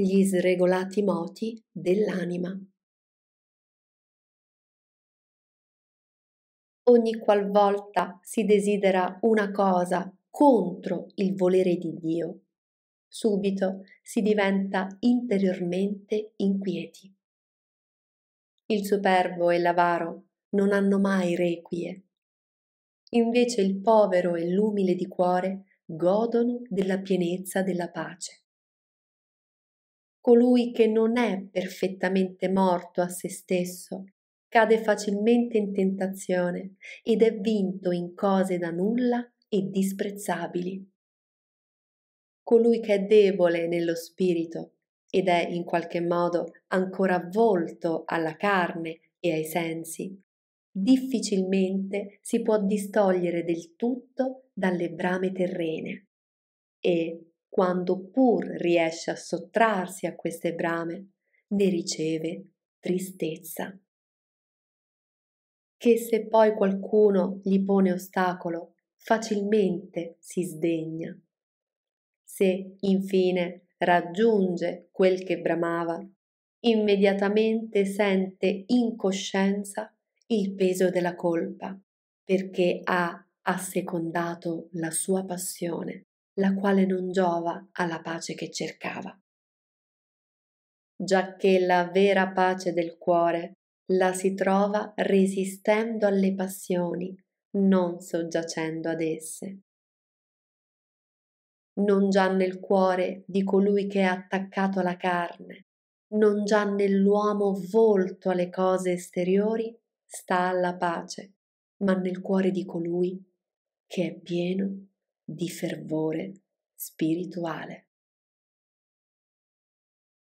gli sregolati moti dell'anima. Ogni qualvolta si desidera una cosa contro il volere di Dio, subito si diventa interiormente inquieti. Il superbo e l'avaro non hanno mai requie. Invece il povero e l'umile di cuore godono della pienezza della pace colui che non è perfettamente morto a se stesso, cade facilmente in tentazione ed è vinto in cose da nulla e disprezzabili. Colui che è debole nello spirito ed è in qualche modo ancora avvolto alla carne e ai sensi, difficilmente si può distogliere del tutto dalle brame terrene e, quando pur riesce a sottrarsi a queste brame, ne riceve tristezza. Che se poi qualcuno gli pone ostacolo, facilmente si sdegna. Se infine raggiunge quel che bramava, immediatamente sente in coscienza il peso della colpa, perché ha assecondato la sua passione la quale non giova alla pace che cercava. Giacché la vera pace del cuore la si trova resistendo alle passioni, non soggiacendo ad esse. Non già nel cuore di colui che è attaccato alla carne, non già nell'uomo volto alle cose esteriori, sta la pace, ma nel cuore di colui che è pieno di fervore spirituale.